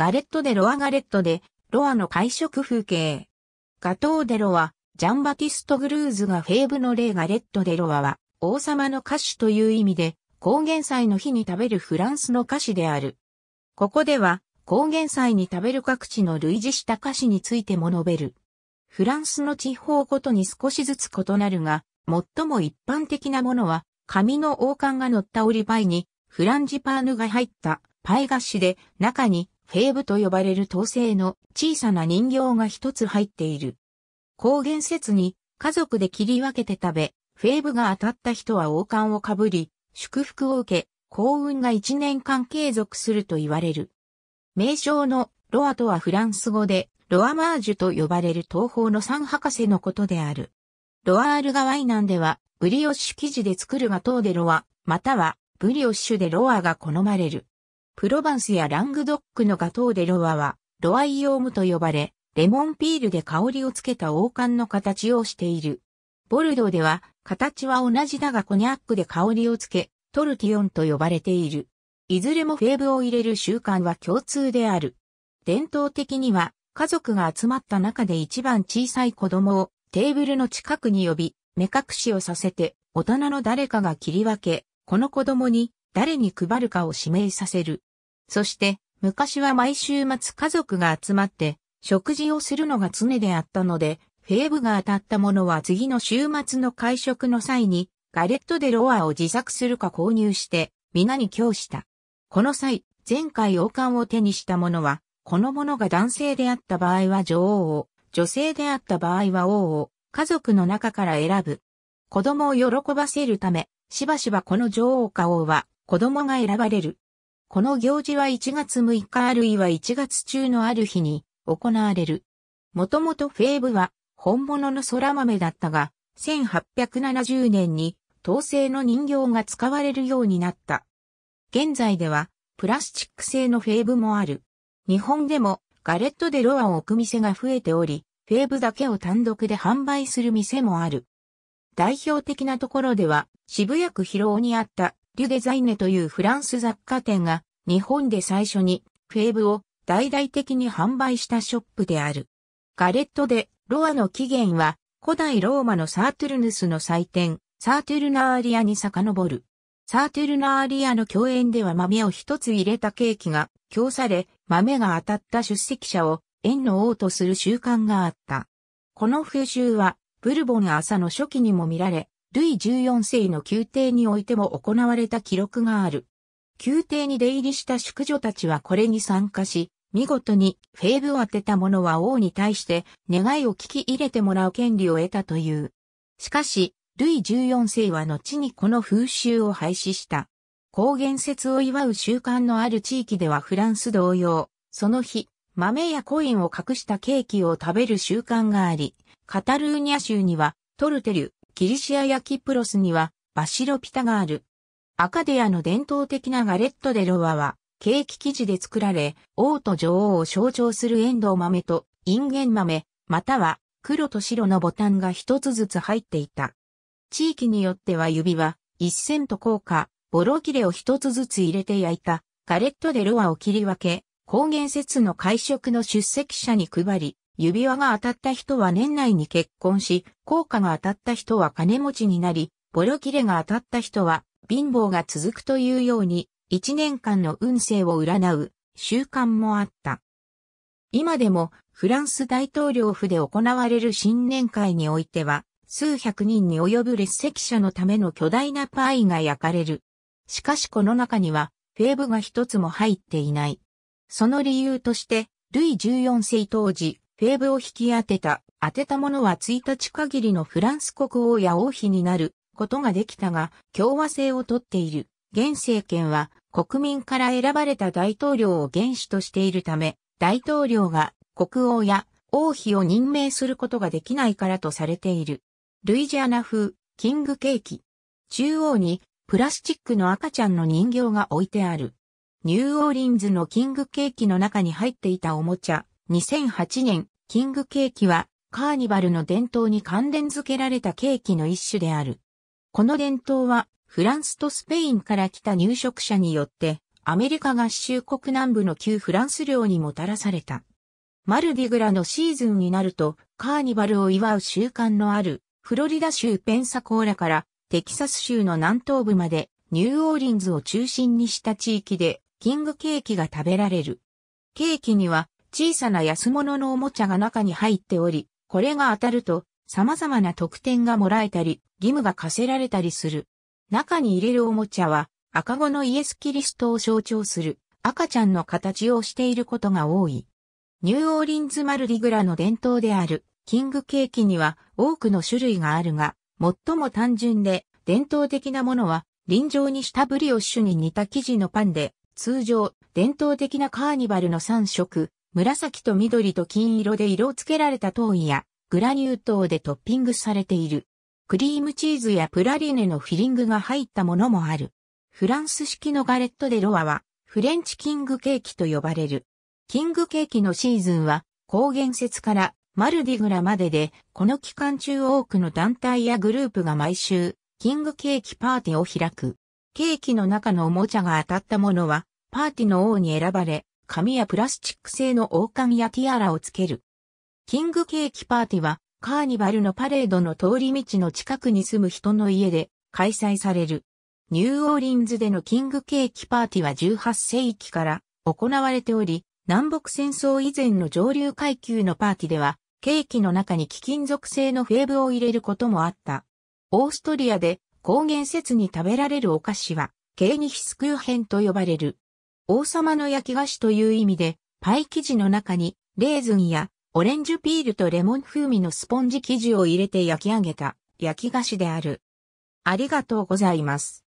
ガレット・デ・ロア・ガレットで、ロアの会食風景。ガトー・デ・ロア、ジャンバティスト・グルーズがフェーブの例ガレット・デ・ロアは、王様の歌手という意味で、高原祭の日に食べるフランスの菓子である。ここでは、高原祭に食べる各地の類似した菓子についても述べる。フランスの地方ごとに少しずつ異なるが、最も一般的なものは、紙の王冠が乗ったオリパイに、フランジパーヌが入ったパイ菓子で、中にフェーブと呼ばれる陶製の小さな人形が一つ入っている。高原説に家族で切り分けて食べ、フェーブが当たった人は王冠をかぶり、祝福を受け、幸運が一年間継続すると言われる。名称のロアとはフランス語でロアマージュと呼ばれる東方の三博士のことである。ロアールがワイナンではブリオッシュ生地で作るが等でロア、またはブリオッシュでロアが好まれる。プロバンスやラングドックのガトーデロワは、ロアイオームと呼ばれ、レモンピールで香りをつけた王冠の形をしている。ボルドーでは、形は同じだがコニャックで香りをつけ、トルティオンと呼ばれている。いずれもフェーブを入れる習慣は共通である。伝統的には、家族が集まった中で一番小さい子供をテーブルの近くに呼び、目隠しをさせて、大人の誰かが切り分け、この子供に誰に配るかを指名させる。そして、昔は毎週末家族が集まって、食事をするのが常であったので、フェーブが当たったものは次の週末の会食の際に、ガレットでロアを自作するか購入して、皆に供した。この際、前回王冠を手にした者は、この者が男性であった場合は女王を、女性であった場合は王を、家族の中から選ぶ。子供を喜ばせるため、しばしばこの女王か王は、子供が選ばれる。この行事は1月6日あるいは1月中のある日に行われる。もともとフェーブは本物の空豆だったが、1870年に陶製の人形が使われるようになった。現在ではプラスチック製のフェーブもある。日本でもガレットでロアを置く店が増えており、フェーブだけを単独で販売する店もある。代表的なところでは渋谷区広尾にあったュデザイネというフランス雑貨店が日本で最初にフェーブを大々的に販売したショップである。ガレットでロアの起源は古代ローマのサートゥルヌスの祭典、サートゥルナーリアに遡る。サートゥルナーリアの共演では豆を一つ入れたケーキが供され、豆が当たった出席者を縁の王とする習慣があった。この風習は、ブルボン朝の初期にも見られ、ルイ14世の宮廷においても行われた記録がある。宮廷に出入りした宿女たちはこれに参加し、見事にフェーブを当てた者は王に対して願いを聞き入れてもらう権利を得たという。しかし、ルイ14世は後にこの風習を廃止した。高原節を祝う習慣のある地域ではフランス同様、その日、豆やコインを隠したケーキを食べる習慣があり、カタルーニャ州にはトルテル、キリシアやキプロスにはバシロピタがある。アカデアの伝統的なガレット・デ・ロワは、ケーキ生地で作られ、王と女王を象徴するエンドウ豆とインゲン豆、または黒と白のボタンが一つずつ入っていた。地域によっては指輪、一線と効硬貨、ボロ切れを一つずつ入れて焼いた、ガレット・デ・ロワを切り分け、高原説の会食の出席者に配り、指輪が当たった人は年内に結婚し、効果が当たった人は金持ちになり、ボロ切れが当たった人は貧乏が続くというように、一年間の運勢を占う習慣もあった。今でもフランス大統領府で行われる新年会においては、数百人に及ぶ列席者のための巨大なパイが焼かれる。しかしこの中には、フェーブが一つも入っていない。その理由として、ルイ14世当時、フェーブを引き当てた。当てた者は1日限りのフランス国王や王妃になることができたが、共和制をとっている。現政権は国民から選ばれた大統領を原始としているため、大統領が国王や王妃を任命することができないからとされている。ルイジアナ風、キングケーキ。中央にプラスチックの赤ちゃんの人形が置いてある。ニューオーリンズのキングケーキの中に入っていたおもちゃ、2008年キングケーキはカーニバルの伝統に関連付けられたケーキの一種である。この伝統はフランスとスペインから来た入植者によってアメリカ合衆国南部の旧フランス領にもたらされた。マルディグラのシーズンになるとカーニバルを祝う習慣のあるフロリダ州ペンサコーラからテキサス州の南東部までニューオーリンズを中心にした地域でキングケーキが食べられる。ケーキには小さな安物のおもちゃが中に入っており、これが当たると様々な特典がもらえたり、義務が課せられたりする。中に入れるおもちゃは赤子のイエス・キリストを象徴する赤ちゃんの形をしていることが多い。ニューオーリンズ・マルディグラの伝統であるキングケーキには多くの種類があるが、最も単純で伝統的なものは臨場にしたブリオッシュに似た生地のパンで、通常伝統的なカーニバルの3色、紫と緑と金色で色を付けられた糖衣やグラニュー糖でトッピングされている。クリームチーズやプラリネのフィリングが入ったものもある。フランス式のガレット・デ・ロワはフレンチキングケーキと呼ばれる。キングケーキのシーズンは高原節からマルディグラまでで、この期間中多くの団体やグループが毎週キングケーキパーティーを開く。ケーキの中のおもちゃが当たったものはパーティーの王に選ばれ、紙やプラスチック製の王冠やティアラをつける。キングケーキパーティは、カーニバルのパレードの通り道の近くに住む人の家で開催される。ニューオーリンズでのキングケーキパーティは18世紀から行われており、南北戦争以前の上流階級のパーティでは、ケーキの中に貴金属製のフェーブを入れることもあった。オーストリアで高原説に食べられるお菓子は、ケーニヒスクーヘンと呼ばれる。王様の焼き菓子という意味で、パイ生地の中に、レーズンや、オレンジピールとレモン風味のスポンジ生地を入れて焼き上げた、焼き菓子である。ありがとうございます。